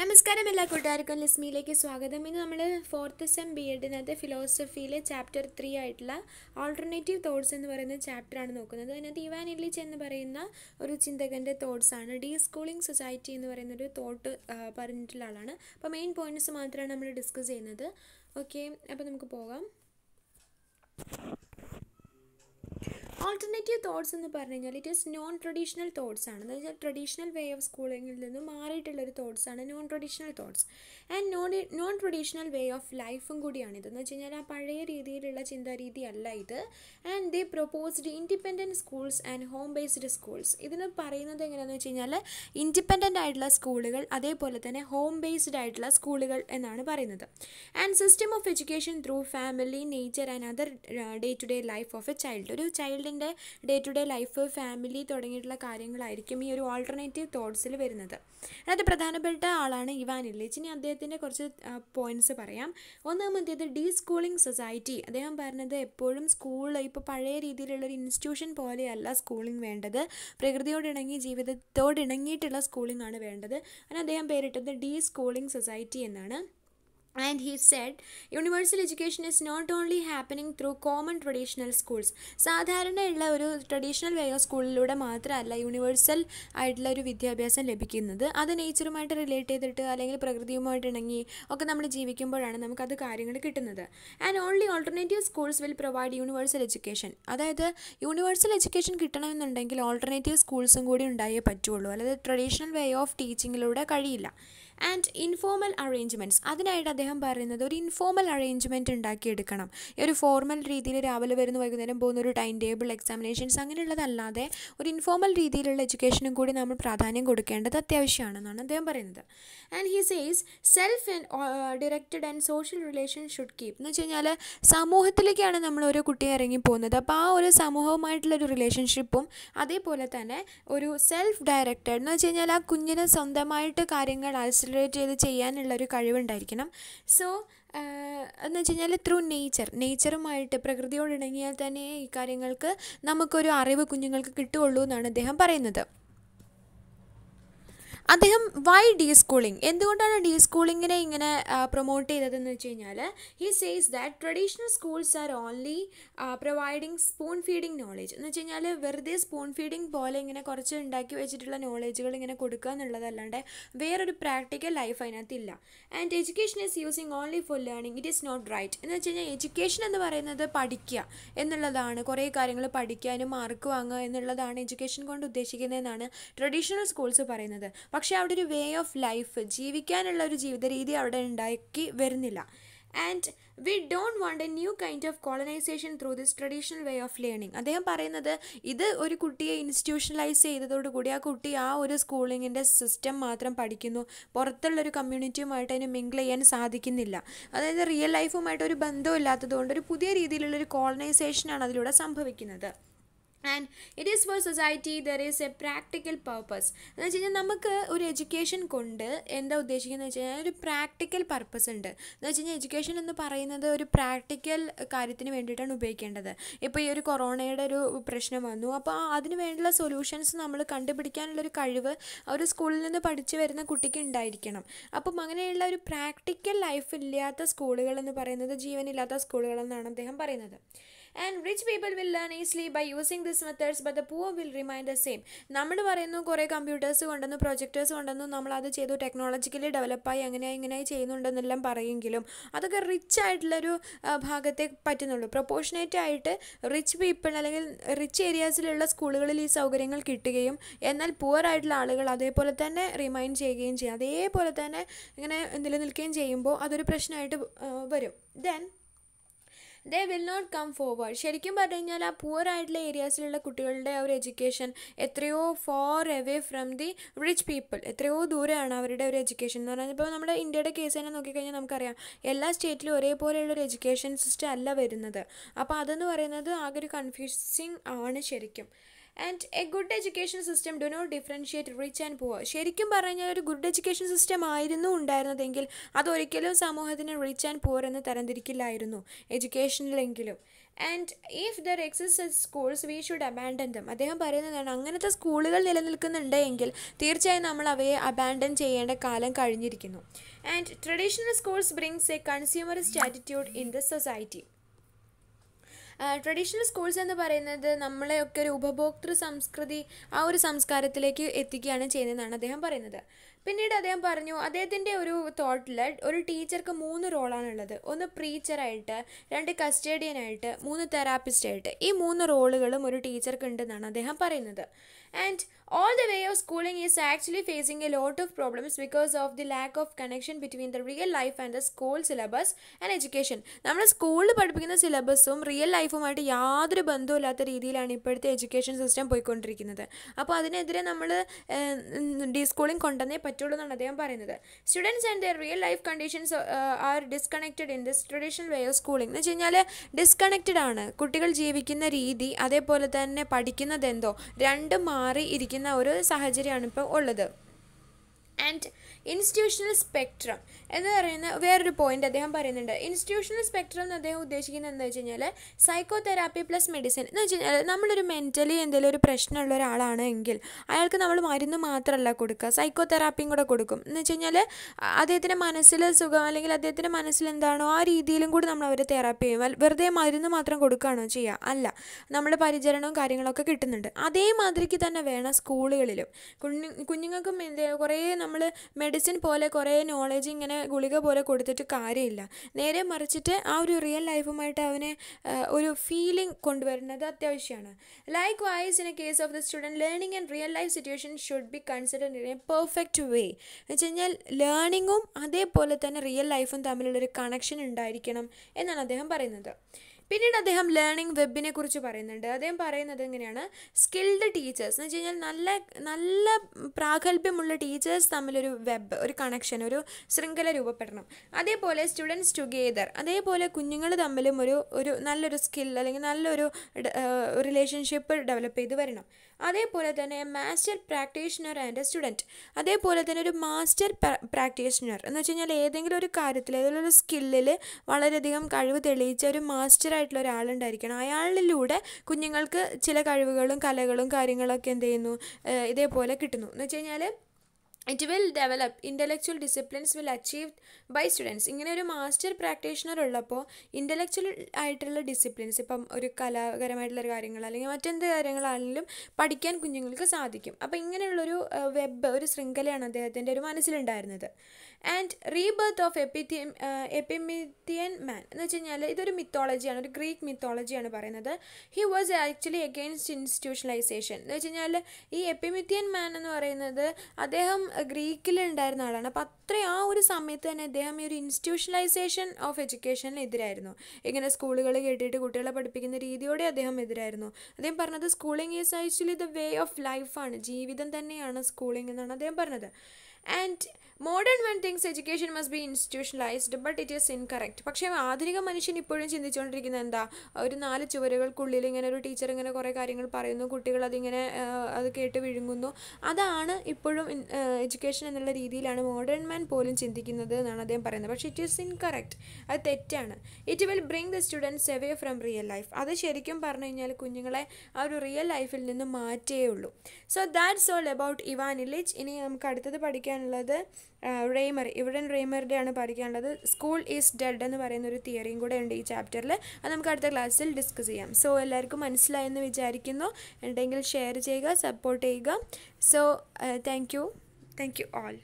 നമസ്കാരം എല്ലാ കൂട്ടുകാർക്കും ലിസ്മിയിലേക്ക് സ്വാഗതം ഇന്ന് നമ്മൾ ഫോർത്ത് സെം ബി എഡിനകത്ത് ഫിലോസഫിയിലെ ചാപ്റ്റർ ത്രീ ആയിട്ടുള്ള ആൾട്ടർനേറ്റീവ് തോട്ട്സ് എന്ന് പറയുന്ന ചാപ്റ്ററാണ് നോക്കുന്നത് അതിനകത്ത് ഇവാൻ ഇല്ലിച്ച് എന്ന് പറയുന്ന ഒരു ചിന്തകൻ്റെ തോട്ട്സാണ് ഡീ സ്കൂളിംഗ് സൊസൈറ്റി എന്ന് പറയുന്ന ഒരു തോട്ട് പറഞ്ഞിട്ടുള്ള ആളാണ് അപ്പോൾ മെയിൻ പോയിൻറ്റ്സ് മാത്രമാണ് നമ്മൾ ഡിസ്കസ് ചെയ്യുന്നത് ഓക്കെ അപ്പോൾ നമുക്ക് പോകാം ഓൾട്ടർനേറ്റീവ് തോട്ട്സ് എന്ന് പറഞ്ഞു കഴിഞ്ഞാൽ it is non traditional thoughts ആണ് എന്ന് വെച്ചാൽ ട്രഡീഷണൽ വേ ഓഫ് സ്കൂളിങ്ങിൽ നിന്ന് മാറിയിട്ടുള്ളൊരു തോട്ട്സ് ആണ് non traditional thoughts and non non traditional way of ലൈഫും കൂടിയാണ് ഇതെന്ന് വെച്ച് കഴിഞ്ഞാൽ ആ പഴയ രീതിയിലുള്ള ചിന്താരീതി അല്ല ഇത് and they proposed independent schools and home based schools ഇതിന് പറയുന്നത് എങ്ങനെയാണെന്ന് വെച്ച് കഴിഞ്ഞാൽ ഇൻഡിപെൻഡൻ്റ് ആയിട്ടുള്ള സ്കൂളുകൾ അതേപോലെ തന്നെ ഹോം ബേസ്ഡ് ആയിട്ടുള്ള സ്കൂളുകൾ എന്നാണ് പറയുന്നത് and system of education through family nature and other day to day life of a child ഒരു ചൈൽഡ് ചൈൽഡിൻ്റെ day to day life family തുടങ്ങിയിട്ടുള്ള കാര്യങ്ങളായിരിക്കും ഈ ഒരു ഓൾട്ടർനേറ്റീവ് തോട്ട്സിൽ വരുന്നത് അതായത് പ്രധാനപ്പെട്ട ആളാണ് ഇവാൻ ഇല്ലിച്ച് ഇനി അദ്ദേഹത്തിൻ്റെ കുറച്ച് പോയിൻറ്റ്സ് പറയാം ഒന്നാമത്തേത് ഡീ സ്കൂളിംഗ് സൊസൈറ്റി അദ്ദേഹം പറഞ്ഞത് എപ്പോഴും സ്കൂൾ ഇപ്പോൾ പഴയ രീതിയിലുള്ള ഒരു ഇൻസ്റ്റിറ്റ്യൂഷൻ പോലെയല്ല സ്കൂളിംഗ് വേണ്ടത് പ്രകൃതിയോടിണങ്ങി ജീവിതത്തോടിണങ്ങിയിട്ടുള്ള സ്കൂളിംഗ് ആണ് വേണ്ടത് അതിന് അദ്ദേഹം പേരിട്ടത് ഡീ സ്കൂളിംഗ് സൊസൈറ്റി എന്നാണ് And he said, universal education is not only happening through common traditional schools. സാധാരണയുള്ള ഒരു ട്രഡീഷണൽ വേ ഓഫ് സ്കൂളിലൂടെ മാത്രമല്ല യൂണിവേഴ്സൽ ആയിട്ടുള്ള ഒരു വിദ്യാഭ്യാസം ലഭിക്കുന്നത് അത് നേച്ചറുമായിട്ട് റിലേറ്റ് ചെയ്തിട്ട് അല്ലെങ്കിൽ പ്രകൃതിയുമായിട്ട് ഇണങ്ങി ഒക്കെ നമ്മൾ ജീവിക്കുമ്പോഴാണ് നമുക്കത് കാര്യങ്ങൾ കിട്ടുന്നത് and only alternative schools will provide universal education അതായത് യൂണിവേഴ്സൽ എഡ്യൂക്കേഷൻ കിട്ടണമെന്നുണ്ടെങ്കിൽ ഓൾട്ടർനേറ്റീവ് സ്കൂൾസും കൂടി ഉണ്ടായേ പറ്റുള്ളൂ അല്ലാതെ ട്രഡീഷണൽ വേ ഓഫ് ടീച്ചിങ്ങിലൂടെ കഴിയില്ല ആൻഡ് ഇൻഫോർമൽ അറേഞ്ച്മെൻറ്റ്സ് അതിനായിട്ട് അദ്ദേഹം പറയുന്നത് ഒരു ഇൻഫോർമൽ അറേഞ്ച്മെൻറ്റ് ഉണ്ടാക്കിയെടുക്കണം ഈ ഒരു ഫോർമൽ രീതിയിൽ രാവിലെ വരുന്ന വൈകുന്നേരം പോകുന്ന ഒരു ടൈം ടേബിൾ എക്സാമിനേഷൻസ് അങ്ങനെയുള്ളതല്ലാതെ ഒരു ഇൻഫോർമൽ രീതിയിലുള്ള എഡ്യൂക്കേഷനും കൂടി നമ്മൾ പ്രാധാന്യം കൊടുക്കേണ്ടത് അത്യാവശ്യമാണെന്നാണ് അദ്ദേഹം പറയുന്നത് and he says self directed and social relation should keep എന്ന് വെച്ച് കഴിഞ്ഞാൽ സമൂഹത്തിലേക്കാണ് നമ്മൾ ഓരോ കുട്ടിയെ ഇറങ്ങി പോകുന്നത് അപ്പോൾ ആ ഒരു സമൂഹവുമായിട്ടുള്ള ഒരു റിലേഷൻഷിപ്പും അതേപോലെ തന്നെ ഒരു സെൽഫ് ഡയറക്റ്റഡ് എന്ന് വെച്ച് കഴിഞ്ഞാൽ ആ കുഞ്ഞിന് സ്വന്തമായിട്ട് കാര്യങ്ങൾ ആശ്രയിച്ച് കോൺസെൻട്രേറ്റ് ചെയ്ത് ഒരു കഴിവുണ്ടായിരിക്കണം സോ എന്ന് വെച്ച് കഴിഞ്ഞാൽ ത്രൂ നേച്ചർ നേച്ചറുമായിട്ട് പ്രകൃതിയോട് ഇണങ്ങിയാൽ തന്നെ ഈ കാര്യങ്ങൾക്ക് നമുക്കൊരു അറിവ് കുഞ്ഞുങ്ങൾക്ക് കിട്ടുകയുള്ളൂ എന്നാണ് അദ്ദേഹം പറയുന്നത് അദ്ദേഹം വൈ എസ് കൂളിംഗ് എന്തുകൊണ്ടാണ് എസ് കൂളിങ്ങിനെ ഇങ്ങനെ പ്രൊമോട്ട് ചെയ്തതെന്ന് വെച്ച് കഴിഞ്ഞാൽ he says that traditional schools are only providing spoon feeding knowledge എന്ന് വെച്ച് കഴിഞ്ഞാൽ വെറുതെ സ്പൂൺ ഫീഡിങ് പോലെ ഇങ്ങനെ കുറച്ച് ഉണ്ടാക്കി വെച്ചിട്ടുള്ള നോളേജുകൾ ഇങ്ങനെ കൊടുക്കുക എന്നുള്ളതല്ലാണ്ട് വേറൊരു പ്രാക്ടിക്കൽ ലൈഫ് അതിനകത്തില്ല and education is using only for learning it is not right എന്ന് വെച്ച് കഴിഞ്ഞാൽ എഡ്യൂക്കേഷൻ എന്ന് പറയുന്നത് പഠിക്കുക എന്നുള്ളതാണ് കുറേ കാര്യങ്ങൾ പഠിക്കാനും മാർക്ക് വാങ്ങുക എന്നുള്ളതാണ് എഡ്യൂക്കേഷൻ കൊണ്ട് ഉദ്ദേശിക്കുന്നതെന്നാണ് ട്രഡീഷണൽ സ്കൂൾസ് പറയുന്നത് പക്ഷെ അവിടെ ഒരു വേ ഓഫ് ലൈഫ് ജീവിക്കാനുള്ള ഒരു ജീവിത രീതി അവിടെ ഉണ്ടാക്കി വരുന്നില്ല and we don't want a new kind of colonisation through this traditional way of learning അദ്ദേഹം പറയുന്നത് ഇത് ഒരു കുട്ടിയെ ഇൻസ്റ്റിറ്റ്യൂഷണലൈസ് ചെയ്തതോടുകൂടി ആ കുട്ടി ആ ഒരു സ്കൂളിങ്ങിൻ്റെ സിസ്റ്റം മാത്രം പഠിക്കുന്നു പുറത്തുള്ള ഒരു കമ്മ്യൂണിറ്റിയുമായിട്ട് അതിന് മിങ്കിൾ ചെയ്യാൻ സാധിക്കുന്നില്ല അതായത് റിയൽ ലൈഫുമായിട്ട് ഒരു ബന്ധമില്ലാത്തതുകൊണ്ട് ഒരു പുതിയ രീതിയിലുള്ളൊരു കോളനൈസേഷനാണ് അതിലൂടെ സംഭവിക്കുന്നത് and it is for society there is a practical purpose എന്ന് വെച്ച് കഴിഞ്ഞാൽ നമുക്ക് ഒരു എഡ്യൂക്കേഷൻ കൊണ്ട് എന്താ ഉദ്ദേശിക്കുന്നത് വെച്ച് കഴിഞ്ഞാൽ ഒരു പ്രാക്ടിക്കൽ പർപ്പസ് ഉണ്ട് എന്ന് വെച്ച് കഴിഞ്ഞാൽ എഡ്യൂക്കേഷൻ എന്ന് പറയുന്നത് ഒരു പ്രാക്ടിക്കൽ കാര്യത്തിന് വേണ്ടിയിട്ടാണ് ഉപയോഗിക്കേണ്ടത് ഇപ്പോൾ ഈ ഒരു കൊറോണയുടെ ഒരു പ്രശ്നം വന്നു അപ്പോൾ അതിന് വേണ്ടിയുള്ള സൊല്യൂഷൻസ് നമ്മൾ കണ്ടുപിടിക്കാനുള്ളൊരു കഴിവ് ഒരു സ്കൂളിൽ നിന്ന് പഠിച്ചു വരുന്ന കുട്ടിക്ക് ഉണ്ടായിരിക്കണം അപ്പം അങ്ങനെയുള്ള ഒരു പ്രാക്ടിക്കൽ ലൈഫ് ഇല്ലാത്ത സ്കൂളുകൾ എന്ന് പറയുന്നത് ജീവനില്ലാത്ത സ്കൂളുകളെന്നാണ് അദ്ദേഹം പറയുന്നത് and rich people will learn easily by using this methods but the poor will remain the same നമ്മൾ പറയുന്നു കുറേ കമ്പ്യൂട്ടേഴ്സ് കൊണ്ടുവന്നു പ്രൊജക്ടേഴ്സ് കൊണ്ടുവന്നു നമ്മളത് ചെയ്തു ടെക്നോളജിക്കലി ഡെവലപ്പായി അങ്ങനെ ഇങ്ങനെ ചെയ്യുന്നുണ്ടെന്നെല്ലാം പറയുമെങ്കിലും അതൊക്കെ റിച്ച് ആയിട്ടുള്ളൊരു ഭാഗത്തെ പറ്റുന്നുള്ളൂ പ്രൊപ്പോഷനേറ്റ് ആയിട്ട് റിച്ച് പീപ്പിൾ അല്ലെങ്കിൽ റിച്ച് ഏരിയാസിലുള്ള സ്കൂളുകളിൽ ഈ സൗകര്യങ്ങൾ കിട്ടുകയും എന്നാൽ പുവർ ആയിട്ടുള്ള ആളുകൾ അതേപോലെ തന്നെ റിമൈൻഡ് ചെയ്യുകയും ചെയ്യും അതേപോലെ തന്നെ ഇങ്ങനെ നിലനിൽക്കുകയും ചെയ്യുമ്പോൾ അതൊരു പ്രശ്നമായിട്ട് വരും then they will not come forward ശരിക്കും പറഞ്ഞു കഴിഞ്ഞാൽ ആ പുവർ ആയിട്ടുള്ള ഏരിയാസിലുള്ള കുട്ടികളുടെ ഒരു എഡ്യൂക്കേഷൻ എത്രയോ far away from the rich people എത്രയോ ദൂരെയാണ് അവരുടെ ഒരു എഡ്യൂക്കേഷൻ എന്ന് പറഞ്ഞാൽ ഇപ്പോൾ നമ്മുടെ ഇന്ത്യയുടെ കേസ് തന്നെ നോക്കിക്കഴിഞ്ഞാൽ നമുക്കറിയാം എല്ലാ സ്റ്റേറ്റിലും ഒരേപോലെയുള്ള ഒരു എഡ്യൂക്കേഷൻ സിസ്റ്റം അല്ല വരുന്നത് അപ്പോൾ അതെന്ന് പറയുന്നത് ആകെ ഒരു കൺഫ്യൂസിങ് ആണ് ശരിക്കും and a good education system do not differentiate rich and poor ശരിക്കും പറഞ്ഞാൽ ഒരു ഗുഡ് എഡ്യൂക്കേഷൻ സിസ്റ്റം ആയിരുന്നു ഉണ്ടായിരുന്നതെങ്കിൽ അതൊരിക്കലും സമൂഹത്തിന് റിച്ച് ആൻഡ് പുവർ എന്ന് തരംതിരിക്കില്ലായിരുന്നു എഡ്യൂക്കേഷനിലെങ്കിലും and if there exist schools we should abandon them അദ്ദേഹം പറയുന്നതാണ് അങ്ങനത്തെ സ്കൂളുകൾ നിലനിൽക്കുന്നുണ്ട് എങ്കിൽ തീർച്ചയായും നമ്മൾ അവയെ അബാൻഡൻ ചെയ്യേണ്ട കാലം കഴിഞ്ഞിരിക്കുന്നു and traditional schools brings a consumerist attitude in the society traditional schools എന്ന് പറയുന്നത് നമ്മളെയൊക്കെ ഒരു ഉപഭോക്തൃ സംസ്കൃതി ആ ഒരു സംസ്കാരത്തിലേക്ക് എത്തിക്കുകയാണ് ചെയ്യുന്നതെന്നാണ് അദ്ദേഹം പറയുന്നത് പിന്നീട് അദ്ദേഹം പറഞ്ഞു അദ്ദേഹത്തിൻ്റെ ഒരു തോട്ടിൽ ഒരു ടീച്ചർക്ക് മൂന്ന് റോളാണുള്ളത് ഒന്ന് പ്രീച്ചറായിട്ട് രണ്ട് കസ്റ്റേഡിയനായിട്ട് മൂന്ന് തെറാപ്പിസ്റ്റായിട്ട് ഈ മൂന്ന് റോളുകളും ഒരു ടീച്ചർക്ക് ഉണ്ടെന്നാണ് അദ്ദേഹം പറയുന്നത് and all the way of schooling is actually facing a lot of problems because of the lack of connection between the real life and the school syllabus and education നമ്മൾ സ്കൂളിൽ പഠിപ്പിക്കുന്ന സിലബസും റിയൽ ലൈഫുമായിട്ട് യാതൊരു ബന്ധവുമില്ലാത്ത രീതിയിലാണ് ഇപ്പോഴത്തെ എഡ്യൂക്കേഷൻ സിസ്റ്റം പോയിക്കൊണ്ടിരിക്കുന്നത് അപ്പോൾ അതിനെതിരെ നമ്മൾ ഡീസ്കൂളിംഗ് കൊണ്ടുവന്നേ പറ്റുള്ളൂ എന്നാണ് അദ്ദേഹം പറയുന്നത് students and their real life conditions are disconnected in this traditional way of schooling എന്ന് വെച്ച് കഴിഞ്ഞാൽ ഡിസ്കണക്റ്റഡ് ആണ് കുട്ടികൾ ജീവിക്കുന്ന രീതി അതേപോലെ തന്നെ പഠിക്കുന്നത് എന്തോ രണ്ടും മാറി ഇരിക്കുന്ന ഒരു സാഹചര്യമാണ് ഇപ്പോൾ ഉള്ളത് ആൻഡ് ഇൻസ്റ്റിറ്റ്യൂഷണൽ സ്പെക്ട്രം എന്ന് പറയുന്ന വേറൊരു പോയിന്റ് അദ്ദേഹം പറയുന്നുണ്ട് ഇൻസ്റ്റിറ്റ്യൂഷണൽ സ്പെക്ട്രം എന്ന് അദ്ദേഹം ഉദ്ദേശിക്കുന്നത് എന്താ വെച്ച് കഴിഞ്ഞാൽ സൈക്കോതെറാപ്പി പ്ലസ് മെഡിസിൻ എന്ന് വെച്ച് കഴിഞ്ഞാൽ നമ്മളൊരു മെൻ്റലി എന്തെങ്കിലും ഒരു പ്രശ്നമുള്ള ഒരാളാണ് എങ്കിൽ അയാൾക്ക് നമ്മൾ മരുന്ന് മാത്രമല്ല കൊടുക്കുക സൈക്കോ തെറാപ്പിയും കൂടെ കൊടുക്കും എന്ന് വെച്ച് കഴിഞ്ഞാൽ അദ്ദേഹത്തിൻ്റെ മനസ്സിൽ സുഖം അല്ലെങ്കിൽ അദ്ദേഹത്തിൻ്റെ മനസ്സിൽ എന്താണോ ആ രീതിയിലും കൂടി നമ്മൾ അവരെ തെറാപ്പി ചെയ്യും വെറുതെ മരുന്ന് മാത്രം കൊടുക്കുകയാണോ ചെയ്യുക അല്ല നമ്മുടെ പരിചരണവും കാര്യങ്ങളൊക്കെ കിട്ടുന്നുണ്ട് അതേമാതിരിക്ക് തന്നെ വേണം സ്കൂളുകളിലും കുഞ്ഞു കുഞ്ഞുങ്ങൾക്കും എന്ത് കുറേ നമ്മൾ മെഡിസിൻ പോലെ കുറേ നോളജ് ഇങ്ങനെ ഗുളിക പോലെ കൊടുത്തിട്ട് കാര്യമില്ല നേരെ മറിച്ചിട്ട് ആ ഒരു റിയൽ ലൈഫുമായിട്ട് അവനെ ഒരു ഫീലിംഗ് കൊണ്ടുവരുന്നത് അത്യാവശ്യമാണ് likewise in a case of the student learning and real life situation should be considered in a perfect way എന്ന് വെച്ച് കഴിഞ്ഞാൽ ലേണിങ്ങും അതേപോലെ തന്നെ റിയൽ ലൈഫും തമ്മിലുള്ളൊരു കണക്ഷൻ ഉണ്ടായിരിക്കണം എന്നാണ് അദ്ദേഹം പറയുന്നത് പിന്നീട് അദ്ദേഹം ലേണിംഗ് വെബിനെ കുറിച്ച് പറയുന്നുണ്ട് അദ്ദേഹം പറയുന്നത് എങ്ങനെയാണ് സ്കിൽഡ് ടീച്ചേഴ്സ് എന്ന് വെച്ച് കഴിഞ്ഞാൽ നല്ല നല്ല പ്രാഗൽഭ്യമുള്ള ടീച്ചേഴ്സ് തമ്മിലൊരു വെബ് ഒരു കണക്ഷൻ ഒരു ശൃംഖല രൂപപ്പെടണം അതേപോലെ സ്റ്റുഡൻസ് ടുഗെദർ അതേപോലെ കുഞ്ഞുങ്ങൾ തമ്മിലും ഒരു ഒരു നല്ലൊരു സ്കിൽ അല്ലെങ്കിൽ നല്ലൊരു റിലേഷൻഷിപ്പ് ഡെവലപ്പ് ചെയ്ത് വരണം അതേപോലെ തന്നെ മാസ്റ്റർ പ്രാക്ടീഷണർ ആൻഡ് സ്റ്റുഡൻറ്റ് അതേപോലെ തന്നെ ഒരു മാസ്റ്റർ പ്രാക്ടീഷണർ എന്ന് വെച്ച് കഴിഞ്ഞാൽ ഏതെങ്കിലും ഒരു കാര്യത്തിൽ ഏതെങ്കിലും ഒരു സ്കില്ലിൽ വളരെയധികം കഴിവ് തെളിയിച്ച ഒരു മാസ്റ്റർ ആയിട്ടുള്ള ഒരാളുണ്ടായിരിക്കണം അയാളിലൂടെ കുഞ്ഞുങ്ങൾക്ക് ചില കഴിവുകളും കലകളും കാര്യങ്ങളൊക്കെ എന്ത് ചെയ്യുന്നു ഇതേപോലെ കിട്ടുന്നു എന്ന് വെച്ച് കഴിഞ്ഞാൽ it will develop intellectual disciplines will achieve by students ഇങ്ങനെ ഒരു മാസ്റ്റർ പ്രാക്ടീഷണർ ഉള്ളപ്പോൾ ഇൻ്റലക്ച്വൽ ആയിട്ടുള്ള ഡിസിപ്ലിൻസ് ഇപ്പം ഒരു കലാപരമായിട്ടുള്ള കാര്യങ്ങൾ അല്ലെങ്കിൽ മറ്റെന്ത് കാര്യങ്ങളാണെങ്കിലും പഠിക്കാൻ കുഞ്ഞുങ്ങൾക്ക് സാധിക്കും അപ്പോൾ ഇങ്ങനെയുള്ളൊരു വെബ് ഒരു ശൃംഖലയാണ് അദ്ദേഹത്തിൻ്റെ ഒരു മനസ്സിലുണ്ടായിരുന്നത് ആൻഡ് റീബർത്ത് ഓഫ് എപ്പിത്തിയം എപ്പിമിത്തിയൻ മാൻ എന്ന് വെച്ച് കഴിഞ്ഞാൽ ഇതൊരു മിത്തോളജിയാണ് ഒരു ഗ്രീക്ക് മിത്തോളജിയാണ് പറയുന്നത് he was actually against institutionalisation എന്ന് വെച്ച് കഴിഞ്ഞാൽ ഈ എപ്പിമിത്തിയൻ മാൻ എന്ന് പറയുന്നത് അദ്ദേഹം ഗ്രീക്കിലുണ്ടായിരുന്ന ആളാണ് അപ്പം അത്ര ആ ഒരു സമയത്ത് തന്നെ അദ്ദേഹം ഈ ഒരു ഇൻസ്റ്റിറ്റ്യൂഷണലൈസേഷൻ ഓഫ് എഡ്യൂക്കേഷനിലെതിരായിരുന്നു ഇങ്ങനെ സ്കൂളുകൾ കേട്ടിട്ട് കുട്ടികളെ പഠിപ്പിക്കുന്ന രീതിയോടെ അദ്ദേഹം എതിരായിരുന്നു അദ്ദേഹം പറഞ്ഞത് schooling is actually the way of ലൈഫാണ് ജീവിതം തന്നെയാണ് സ്കൂളിംഗ് എന്നാണ് അദ്ദേഹം പറഞ്ഞത് and modern one thinks education must be institutionalised but it is incorrect പക്ഷേ ആധുനിക മനുഷ്യൻ ഇപ്പോഴും ചിന്തിച്ചുകൊണ്ടിരിക്കുന്നത് എന്താ ഒരു നാല് ചുവരുകൾക്കുള്ളിൽ ഇങ്ങനെ ഒരു ടീച്ചർ ഇങ്ങനെ കുറേ കാര്യങ്ങൾ പറയുന്നു കുട്ടികൾ അതിങ്ങനെ അത് കേട്ട് വിഴുങ്ങുന്നു അതാണ് ഇപ്പോഴും എഡ്യൂക്കേഷൻ എന്നുള്ള രീതിയിലാണ് മോഡേൺ മാൻ പോലും ചിന്തിക്കുന്നത് എന്നാണ് അദ്ദേഹം പറയുന്നത് പക്ഷേ ഇറ്റ് ഈസ് ഇൻകറക്റ്റ് അത് തെറ്റാണ് it will bring the students away from real life അത് ശരിക്കും പറഞ്ഞു കഴിഞ്ഞാൽ കുഞ്ഞുങ്ങളെ ആ ഒരു റിയൽ ലൈഫിൽ നിന്ന് മാറ്റേ ഉള്ളൂ so that's all about Ivan Illich ഇനി നമുക്ക് അടുത്തത് പഠിക്കാൻ പഠിക്കാനുള്ളത് റേമർ ഇവിടെ റെയ്മറുടെ ആണ് പഠിക്കാനുള്ളത് സ്കൂൾ ഈസ് ഡെഡ് എന്ന് പറയുന്ന ഒരു തിയറിയും കൂടെ ഉണ്ട് ഈ ചാപ്റ്ററിൽ അത് നമുക്ക് അടുത്ത ക്ലാസ്സിൽ ഡിസ്കസ് ചെയ്യാം സോ എല്ലാവർക്കും മനസ്സിലായെന്ന് വിചാരിക്കുന്നു ഉണ്ടെങ്കിൽ ഷെയർ ചെയ്യുക സപ്പോർട്ട് ചെയ്യുക so thank you thank you all